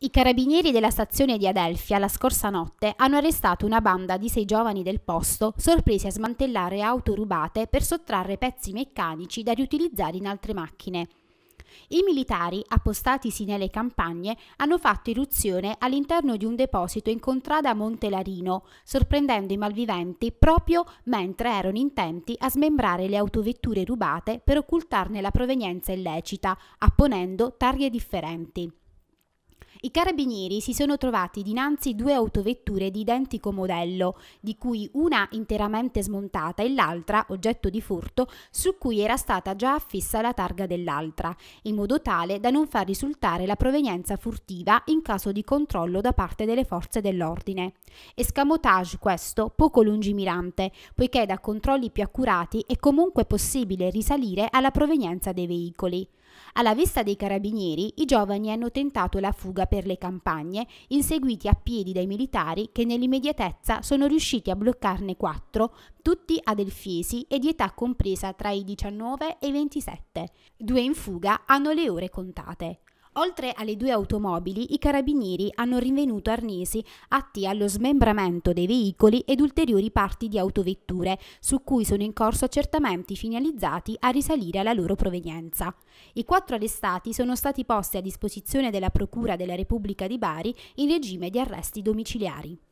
I carabinieri della stazione di Adelfia la scorsa notte hanno arrestato una banda di sei giovani del posto sorpresi a smantellare auto rubate per sottrarre pezzi meccanici da riutilizzare in altre macchine. I militari, appostatisi nelle campagne, hanno fatto irruzione all'interno di un deposito in contrada Montelarino, sorprendendo i malviventi proprio mentre erano intenti a smembrare le autovetture rubate per occultarne la provenienza illecita, apponendo targhe differenti. I carabinieri si sono trovati dinanzi due autovetture di identico modello, di cui una interamente smontata e l'altra, oggetto di furto, su cui era stata già affissa la targa dell'altra, in modo tale da non far risultare la provenienza furtiva in caso di controllo da parte delle forze dell'ordine. Escamotage questo poco lungimirante, poiché da controlli più accurati è comunque possibile risalire alla provenienza dei veicoli. Alla vista dei carabinieri, i giovani hanno tentato la fuga per le campagne, inseguiti a piedi dai militari che nell'immediatezza sono riusciti a bloccarne quattro, tutti adelfisi e di età compresa tra i 19 e i 27. Due in fuga hanno le ore contate. Oltre alle due automobili, i carabinieri hanno rinvenuto arnesi atti allo smembramento dei veicoli ed ulteriori parti di autovetture, su cui sono in corso accertamenti finalizzati a risalire alla loro provenienza. I quattro arrestati sono stati posti a disposizione della Procura della Repubblica di Bari in regime di arresti domiciliari.